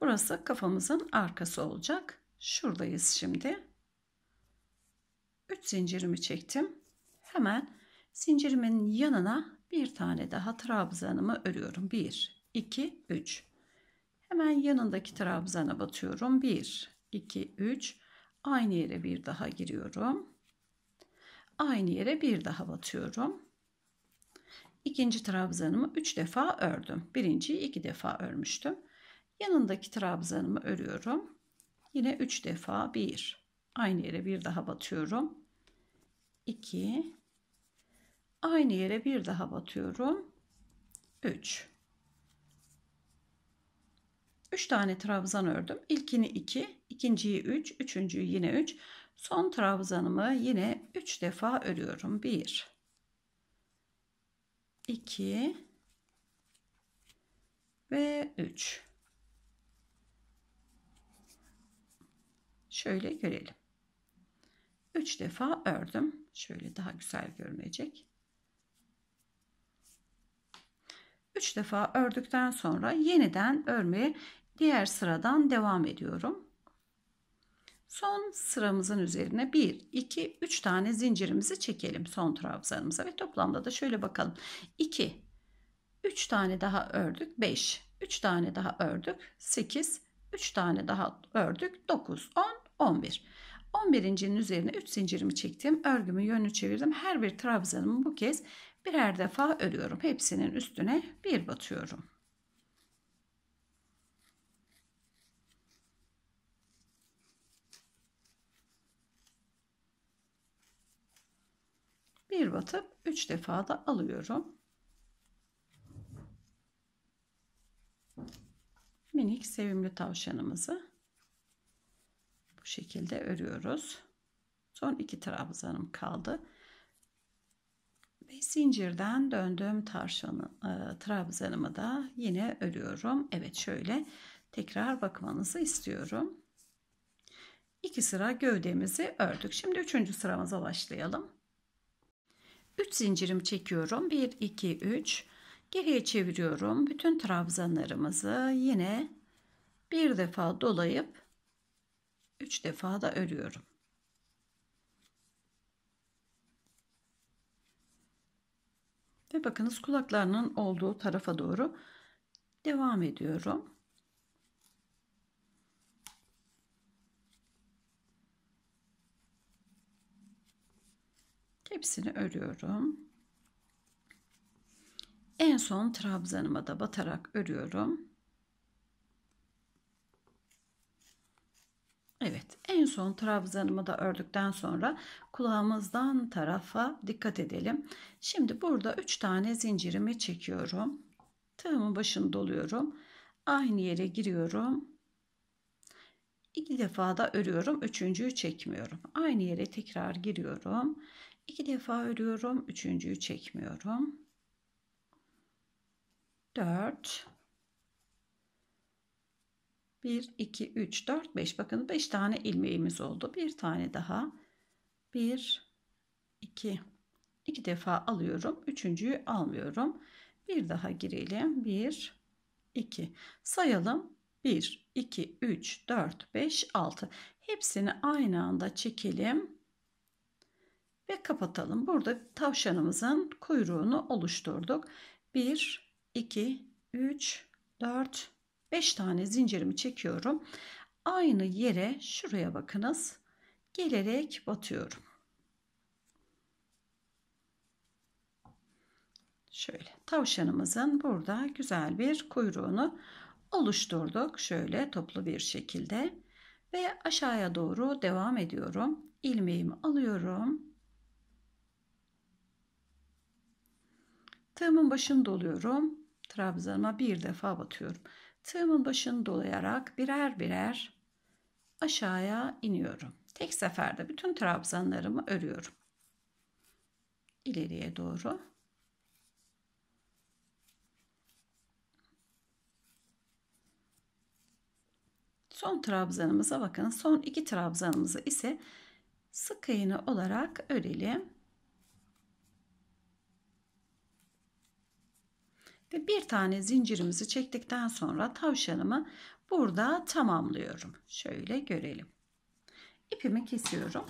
Burası kafamızın arkası olacak. Şuradayız şimdi. 3 zincirimi çektim. Hemen zincirimin yanına bir tane daha trabzanımı örüyorum. 1, 2, 3. Hemen yanındaki trabzana batıyorum. 1, 2, 3. Aynı yere bir daha giriyorum. Aynı yere bir daha batıyorum. İkinci trabzanımı 3 defa ördüm. Birinciyi 2 defa örmüştüm. Yanındaki trabzanımı örüyorum. Yine 3 defa 1. Aynı yere bir daha batıyorum. 2. Aynı yere bir daha batıyorum. 3. 3 tane trabzan ördüm. İlkini 2, iki, ikinciyi 3, üç, üçüncüyü yine 3. Üç. Son trabzanımı yine 3 defa örüyorum. 1 2 ve 3 Şöyle görelim. 3 defa ördüm. Şöyle daha güzel görünecek. 3 defa ördükten sonra yeniden örmeye diğer sıradan devam ediyorum. Son sıramızın üzerine 1, 2, 3 tane zincirimizi çekelim son trabzanımıza ve toplamda da şöyle bakalım. 2, 3 tane daha ördük 5, 3 tane daha ördük 8, 3 tane daha ördük 9, 10, 11. 11.'nin üzerine 3 zincirimi çektim. Örgümü yönünü çevirdim. Her bir trabzanımı bu kez birer defa örüyorum. Hepsinin üstüne bir batıyorum. Bir batıp 3 defa da alıyorum. Minik sevimli tavşanımızı bu şekilde örüyoruz. Son iki trabzanım kaldı. Ve zincirden döndüğüm tarşanı, e, trabzanımı da yine örüyorum. Evet şöyle tekrar bakmanızı istiyorum. İki sıra gövdemizi ördük. Şimdi üçüncü sıramıza başlayalım. Üç zincirimi çekiyorum. Bir, iki, üç. geriye çeviriyorum. Bütün trabzanlarımızı yine bir defa dolayıp 3 defa da örüyorum. Ve bakınız kulaklarının olduğu tarafa doğru devam ediyorum. Hepsini örüyorum. En son trabzanıma da batarak örüyorum. En son trabzanımı da ördükten sonra kulağımızdan tarafa dikkat edelim. Şimdi burada 3 tane zincirimi çekiyorum. Tığımın başını doluyorum. Aynı yere giriyorum. İki defa da örüyorum. Üçüncüyü çekmiyorum. Aynı yere tekrar giriyorum. İki defa örüyorum. Üçüncüyü çekmiyorum. 4 1, 2, 3, 4, 5. Bakın 5 tane ilmeğimiz oldu. Bir tane daha. 1, 2. 2 defa alıyorum. Üçüncüyü almıyorum. Bir daha girelim. 1, 2. Sayalım. 1, 2, 3, 4, 5, 6. Hepsini aynı anda çekelim. Ve kapatalım. Burada tavşanımızın kuyruğunu oluşturduk. 1, 2, 3, 4, 5 tane zincirimi çekiyorum. Aynı yere şuraya bakınız. Gelerek batıyorum. Şöyle tavşanımızın burada güzel bir kuyruğunu oluşturduk. Şöyle toplu bir şekilde ve aşağıya doğru devam ediyorum. Ilmeğimi alıyorum. Tığımın başını doluyorum. Trabzanıma bir defa batıyorum. Tığımın başını dolayarak birer birer aşağıya iniyorum. Tek seferde bütün trabzanlarımı örüyorum. İleriye doğru. Son trabzanımıza bakın. Son iki trabzanımızı ise sık iğne olarak örelim. Ve bir tane zincirimizi çektikten sonra tavşanımı burada tamamlıyorum. Şöyle görelim. İpimi kesiyorum.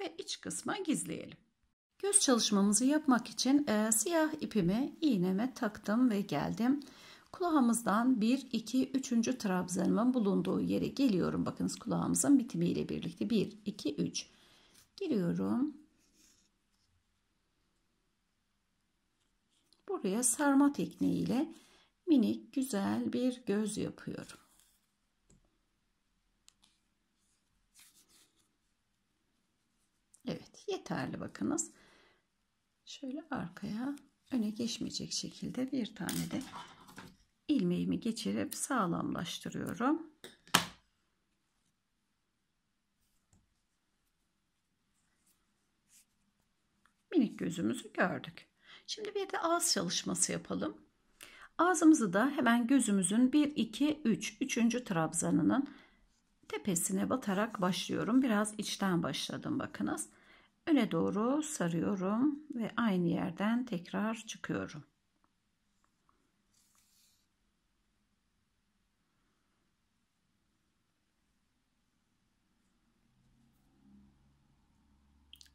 Ve iç kısma gizleyelim. Göz çalışmamızı yapmak için e, siyah ipimi iğneme taktım ve geldim. Kulağımızdan 1, 2, 3. trabzanımın bulunduğu yere geliyorum. Bakınız kulağımızın bitimiyle birlikte 1, 2, 3 giriyorum Buraya sarma tekniğiyle minik güzel bir göz yapıyorum. Evet yeterli bakınız. Şöyle arkaya öne geçmeyecek şekilde bir tane de ilmeğimi geçirip sağlamlaştırıyorum. Minik gözümüzü gördük. Şimdi bir de ağız çalışması yapalım. Ağzımızı da hemen gözümüzün 1, 2, 3, 3. trabzanının tepesine batarak başlıyorum. Biraz içten başladım bakınız. Öne doğru sarıyorum ve aynı yerden tekrar çıkıyorum.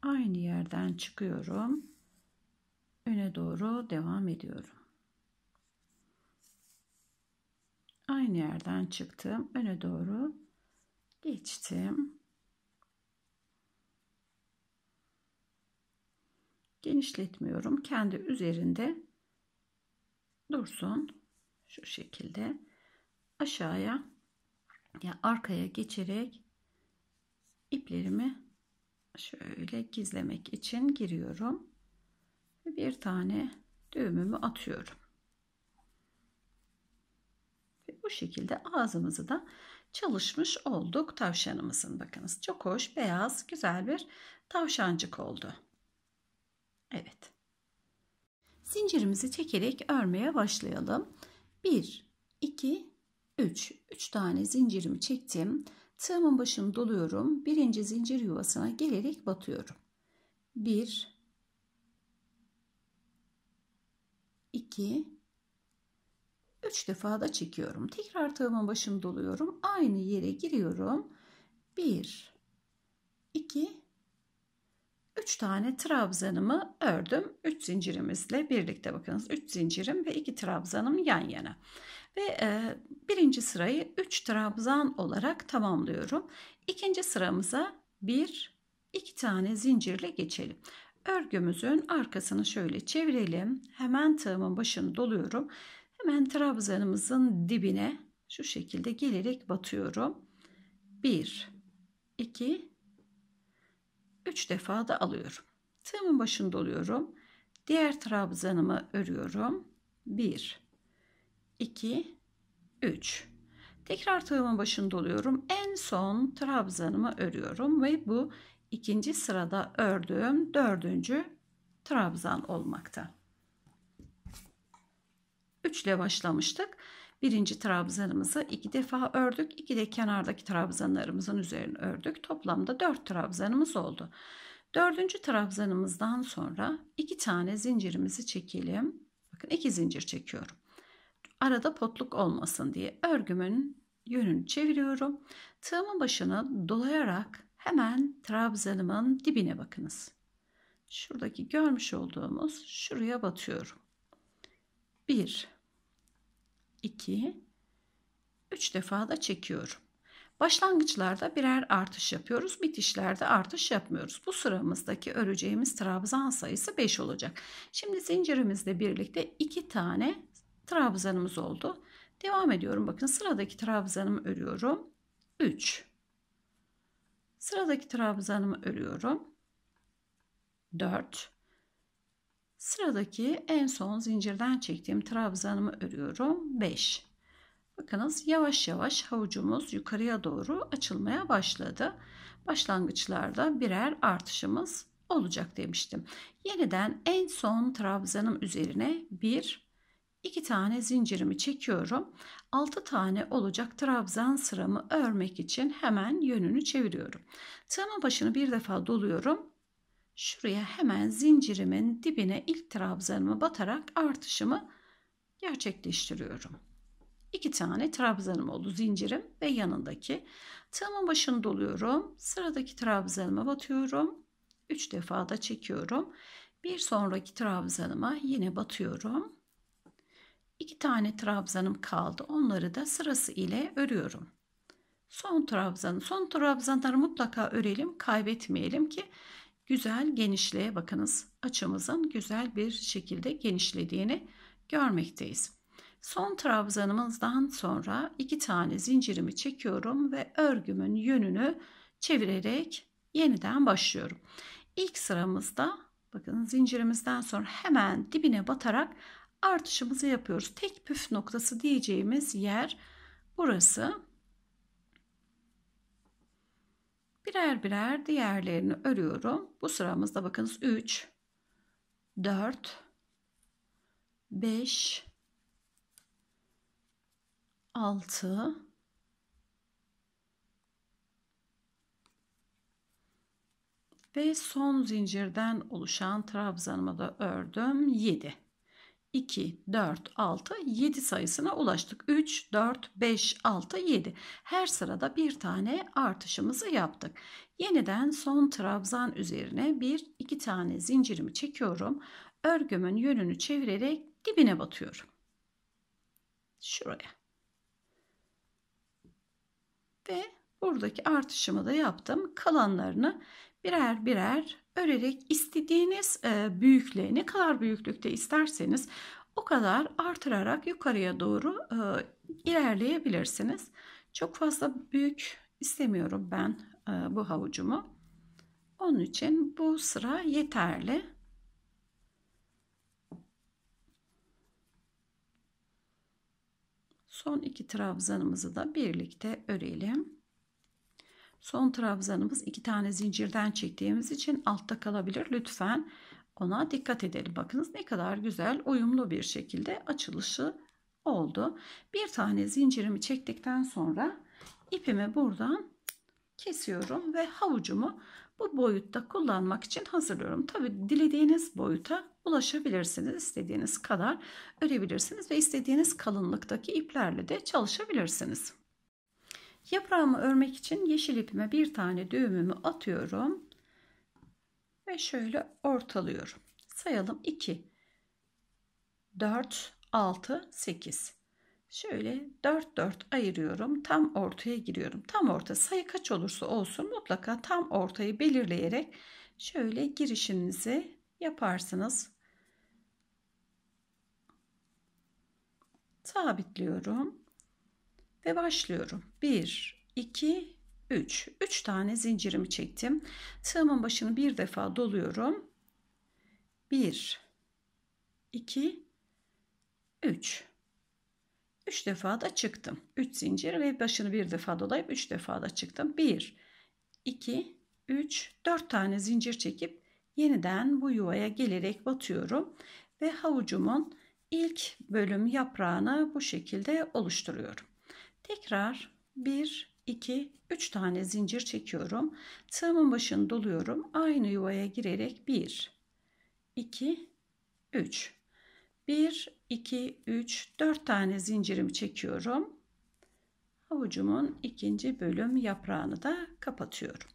Aynı yerden çıkıyorum öne doğru devam ediyorum. Aynı yerden çıktım. Öne doğru geçtim. Genişletmiyorum. Kendi üzerinde dursun. Şu şekilde aşağıya ya arkaya geçerek iplerimi şöyle gizlemek için giriyorum ve bir tane düğümümü atıyorum. Ve bu şekilde ağzımızı da çalışmış olduk tavşanımızın. Bakınız çok hoş, beyaz, güzel bir tavşancık oldu. Evet. Zincirimizi çekerek örmeye başlayalım. 1, 2, 3. 3 tane zincirimi çektim. Tığımın başını doluyorum. Birinci zincir yuvasına gelerek batıyorum. 1, 2 3 defa da çekiyorum. Tekrar tığımın başını doluyorum. Aynı yere giriyorum. 1 2 3 tane trabzanımı ördüm. 3 zincirimizle birlikte bakınız. 3 zincirim ve 2 trabzanım yan yana. Ve e, birinci sırayı 3 trabzan olarak tamamlıyorum. İkinci sıramıza 1 2 tane zincirle geçelim. Örgümüzün arkasını şöyle çevirelim. Hemen tığımın başını doluyorum. Hemen trabzanımızın dibine şu şekilde gelerek batıyorum. 1 2 3 defa da alıyorum. Tığımın başını doluyorum. Diğer trabzanımı örüyorum. 1 2 3 Tekrar tığımın başını doluyorum. En son trabzanımı örüyorum ve bu ikinci sırada ördüğüm dördüncü trabzan olmakta. Üçle başlamıştık. Birinci trabzanımızı iki defa ördük. iki de kenardaki trabzanlarımızın üzerine ördük. Toplamda dört trabzanımız oldu. Dördüncü trabzanımızdan sonra iki tane zincirimizi çekelim. Bakın iki zincir çekiyorum. Arada potluk olmasın diye örgümün yönünü çeviriyorum. Tığımın başını dolayarak hemen trabzanımın dibine bakınız. Şuradaki görmüş olduğumuz şuraya batıyorum. 1 2 3 defa da çekiyorum. Başlangıçlarda birer artış yapıyoruz. Bitişlerde artış yapmıyoruz. Bu sıramızdaki öreceğimiz trabzan sayısı 5 olacak. Şimdi zincirimizle birlikte 2 tane trabzanımız oldu. Devam ediyorum. Bakın sıradaki trabzanımı örüyorum. 3 Sıradaki trabzanımı örüyorum. 4 Sıradaki en son zincirden çektiğim trabzanımı örüyorum. 5 Bakınız yavaş yavaş havucumuz yukarıya doğru açılmaya başladı. Başlangıçlarda birer artışımız olacak demiştim. Yeniden en son trabzanım üzerine bir 2 tane zincirimi çekiyorum. 6 tane olacak trabzan sıramı örmek için hemen yönünü çeviriyorum. Tığımın başını bir defa doluyorum. Şuraya hemen zincirimin dibine ilk trabzanımı batarak artışımı gerçekleştiriyorum. 2 tane trabzanım oldu zincirim ve yanındaki. Tığımın başını doluyorum. Sıradaki trabzanımı batıyorum. 3 defa da çekiyorum. Bir sonraki trabzanıma yine batıyorum İki tane trabzanım kaldı. Onları da sırası ile örüyorum. Son trabzanı, son trabzanları mutlaka örelim, kaybetmeyelim ki güzel genişliğe bakınız. Açımızın güzel bir şekilde genişlediğini görmekteyiz. Son trabzanımızdan sonra iki tane zincirimi çekiyorum ve örgümün yönünü çevirerek yeniden başlıyorum. İlk sıramızda bakın zincirimizden sonra hemen dibine batarak artışımızı yapıyoruz. Tek püf noktası diyeceğimiz yer burası. Birer birer diğerlerini örüyorum. Bu sıramızda bakınız 3, 4, 5, 6, ve son zincirden oluşan trabzanımı da ördüm 7. 2, 4, 6, 7 sayısına ulaştık. 3, 4, 5, 6, 7. Her sırada bir tane artışımızı yaptık. Yeniden son trabzan üzerine bir iki tane zincirimi çekiyorum. Örgümün yönünü çevirerek dibine batıyorum. Şuraya. Ve buradaki artışımı da yaptım. Kalanlarını birer birer örerek istediğiniz e, büyüklüğe ne kadar büyüklükte isterseniz o kadar artırarak yukarıya doğru e, ilerleyebilirsiniz. Çok fazla büyük istemiyorum ben e, bu havucumu. Onun için bu sıra yeterli. Son iki trabzanımızı da birlikte örelim. Son trabzanımız iki tane zincirden çektiğimiz için altta kalabilir. Lütfen ona dikkat edelim. Bakınız ne kadar güzel uyumlu bir şekilde açılışı oldu. Bir tane zincirimi çektikten sonra ipimi buradan kesiyorum ve havucumu bu boyutta kullanmak için hazırlıyorum. Tabi dilediğiniz boyuta ulaşabilirsiniz. istediğiniz kadar örebilirsiniz ve istediğiniz kalınlıktaki iplerle de çalışabilirsiniz. Yaprağımı örmek için yeşil ipime bir tane düğümümü atıyorum. Ve şöyle ortalıyorum. Sayalım 2, 4, 6, 8. Şöyle 4 4 ayırıyorum. Tam ortaya giriyorum. Tam orta sayı kaç olursa olsun mutlaka tam ortayı belirleyerek şöyle girişinizi yaparsınız. Sabitliyorum ve başlıyorum. 1, 2, 3. 3 tane zincirimi çektim. Tığımın başını bir defa doluyorum. 1, 2, 3. 3 defa da çıktım. 3 zincir ve başını bir defa dolayıp 3 defa da çıktım. 1, 2, 3, 4 tane zincir çekip yeniden bu yuvaya gelerek batıyorum. Ve havucumun ilk bölüm yaprağını bu şekilde oluşturuyorum. Tekrar 1, 2, 3 tane zincir çekiyorum. Tığımın başını doluyorum. Aynı yuvaya girerek 1, 2, 3. 1, 2, 3, 4 tane zincirimi çekiyorum. Havucumun ikinci bölüm yaprağını da kapatıyorum.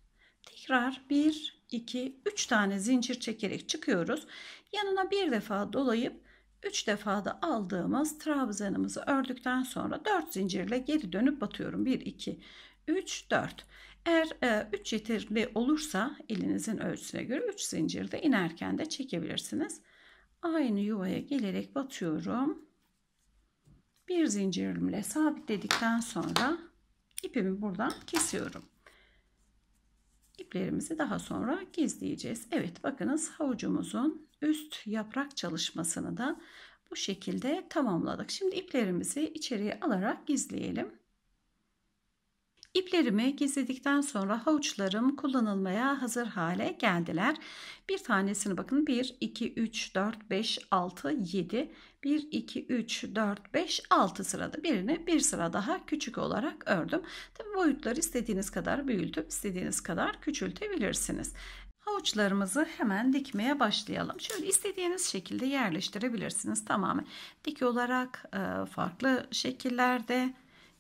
Tekrar 1, 2, 3 tane zincir çekerek çıkıyoruz. Yanına bir defa dolayıp 3 defa da aldığımız trabzanımızı ördükten sonra 4 zincirle geri dönüp batıyorum. 1, 2, 3, 4. Eğer 3 e, yeterli olursa elinizin ölçüsüne göre 3 zincirde inerken de çekebilirsiniz. Aynı yuvaya gelerek batıyorum. Bir zincirimle sabitledikten sonra ipimi buradan kesiyorum iplerimizi daha sonra gizleyeceğiz. Evet bakınız havucumuzun üst yaprak çalışmasını da bu şekilde tamamladık. Şimdi iplerimizi içeriye alarak gizleyelim. İplerimi gizledikten sonra havuçlarım kullanılmaya hazır hale geldiler. Bir tanesini bakın 1, 2, 3, 4, 5, 6, 7, 1, 2, 3, 4, 5, 6 sırada birini bir sıra daha küçük olarak ördüm. Tabi boyutları istediğiniz kadar büyütüp istediğiniz kadar küçültebilirsiniz. Havuçlarımızı hemen dikmeye başlayalım. Şöyle istediğiniz şekilde yerleştirebilirsiniz tamamen. Dik olarak farklı şekillerde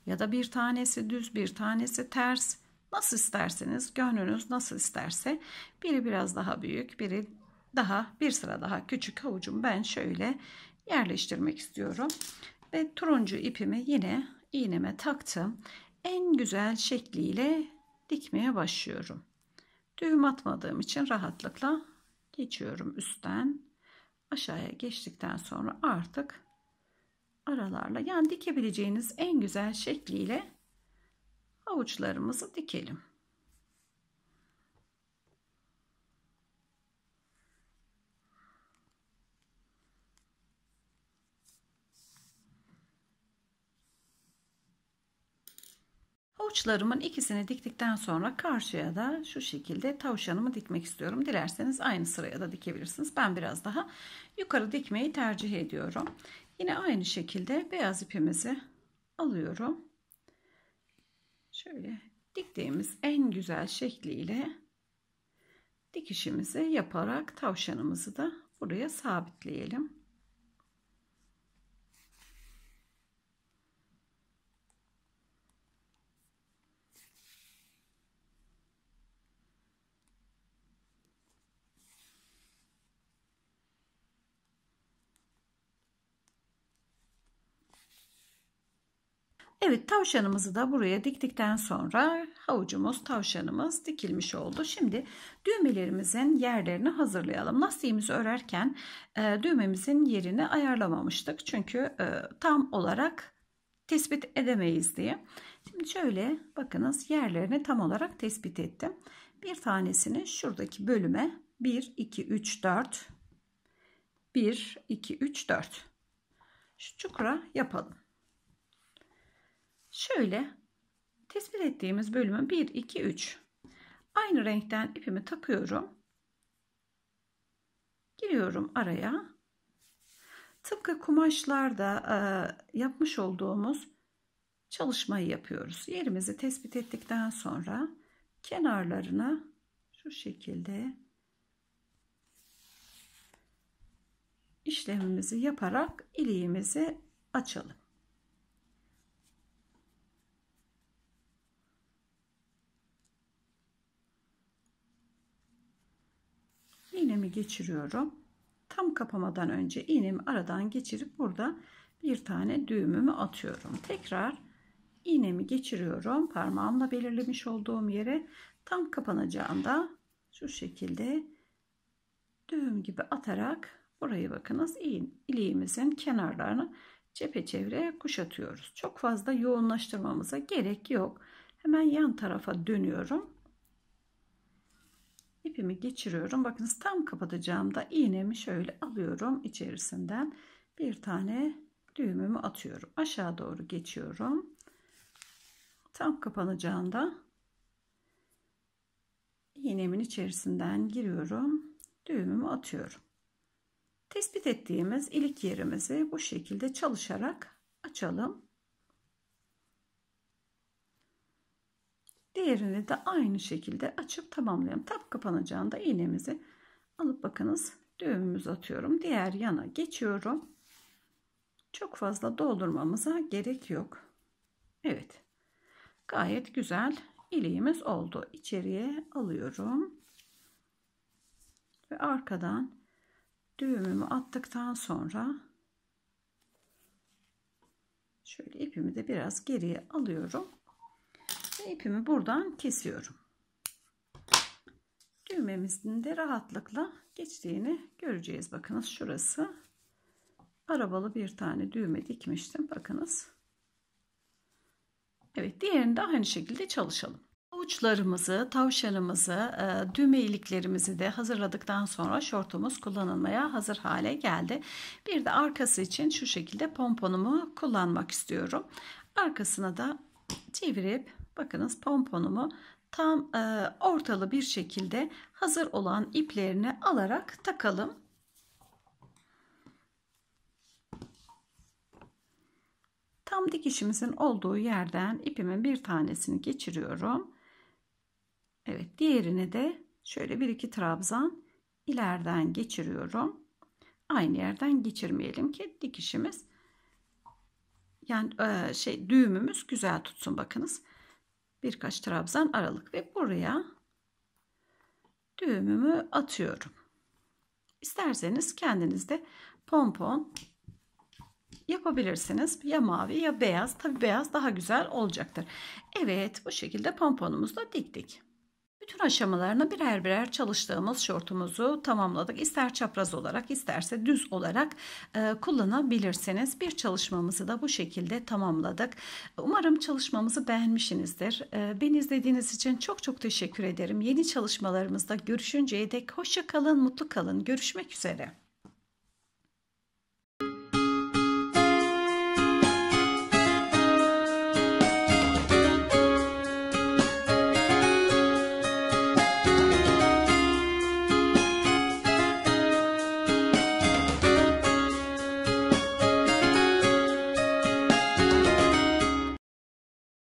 ya da bir tanesi düz bir tanesi ters nasıl isterseniz gönlünüz nasıl isterse biri biraz daha büyük biri daha bir sıra daha küçük havucum ben şöyle yerleştirmek istiyorum ve turuncu ipimi yine iğneme taktım en güzel şekliyle dikmeye başlıyorum düğüm atmadığım için rahatlıkla geçiyorum üstten aşağıya geçtikten sonra artık aralarla yani dikebileceğiniz en güzel şekliyle havuçlarımızı dikelim. Havuçlarımın ikisini diktikten sonra karşıya da şu şekilde tavşanımı dikmek istiyorum. Dilerseniz aynı sıraya da dikebilirsiniz. Ben biraz daha yukarı dikmeyi tercih ediyorum. Yine aynı şekilde beyaz ipimizi alıyorum. Şöyle diktiğimiz en güzel şekliyle dikişimizi yaparak tavşanımızı da buraya sabitleyelim. Evet tavşanımızı da buraya diktikten sonra havucumuz tavşanımız dikilmiş oldu. Şimdi düğmelerimizin yerlerini hazırlayalım. Lastiğimizi örerken e, düğmemizin yerini ayarlamamıştık. Çünkü e, tam olarak tespit edemeyiz diye. Şimdi şöyle bakınız yerlerini tam olarak tespit ettim. Bir tanesini şuradaki bölüme 1, 2, 3, 4 1, 2, 3, 4 şu çukura yapalım. Şöyle tespit ettiğimiz bölümü 1, 2, 3 aynı renkten ipimi takıyorum. Giriyorum araya. Tıpkı kumaşlarda e, yapmış olduğumuz çalışmayı yapıyoruz. Yerimizi tespit ettikten sonra kenarlarını şu şekilde işlemimizi yaparak iliğimizi açalım. iğnemi geçiriyorum. Tam kapamadan önce iğnemi aradan geçirip burada bir tane düğümümü atıyorum. Tekrar iğnemi geçiriyorum. Parmağımla belirlemiş olduğum yere tam kapanacağında şu şekilde düğüm gibi atarak burayı bakınız iliğimizin kenarlarını çepeçevre kuşatıyoruz. Çok fazla yoğunlaştırmamıza gerek yok. Hemen yan tarafa dönüyorum ipimi geçiriyorum. Bakınız tam kapatacağımda iğnemi şöyle alıyorum içerisinden bir tane düğümümü atıyorum. Aşağı doğru geçiyorum. Tam kapanacağında iğnemin içerisinden giriyorum. Düğümümü atıyorum. Tespit ettiğimiz ilik yerimizi bu şekilde çalışarak açalım. Diğerini de aynı şekilde açıp tamamlayalım. Tam kapanacağında iğnemizi alıp bakınız düğümümüzü atıyorum. Diğer yana geçiyorum. Çok fazla doldurmamıza gerek yok. Evet. Gayet güzel iliğimiz oldu. İçeriye alıyorum. Ve arkadan düğümümü attıktan sonra şöyle ipimi de biraz geriye alıyorum. Ve ipimi buradan kesiyorum. Düğmemizin de rahatlıkla geçtiğini göreceğiz. Bakınız şurası arabalı bir tane düğme dikmiştim. Bakınız. Evet diğerini de aynı şekilde çalışalım. Uçlarımızı, tavşanımızı, e, düğme iliklerimizi de hazırladıktan sonra şortumuz kullanılmaya hazır hale geldi. Bir de arkası için şu şekilde pomponumu kullanmak istiyorum. Arkasına da çevirip Bakınız pomponumu tam e, ortalı bir şekilde hazır olan iplerini alarak takalım. Tam dikişimizin olduğu yerden ipimin bir tanesini geçiriyorum. Evet diğerini de şöyle bir iki trabzan ilerden geçiriyorum. Aynı yerden geçirmeyelim ki dikişimiz yani e, şey düğümümüz güzel tutsun bakınız birkaç trabzan aralık ve buraya düğümümü atıyorum. İsterseniz kendiniz de pompon yapabilirsiniz. Ya mavi ya beyaz. Tabi beyaz daha güzel olacaktır. Evet bu şekilde pomponumuzu da diktik. Bütün aşamalarını birer birer çalıştığımız şortumuzu tamamladık. İster çapraz olarak isterse düz olarak e, kullanabilirsiniz. Bir çalışmamızı da bu şekilde tamamladık. Umarım çalışmamızı beğenmişsinizdir. E, beni izlediğiniz için çok çok teşekkür ederim. Yeni çalışmalarımızda görüşünceye dek hoşça kalın, mutlu kalın. Görüşmek üzere.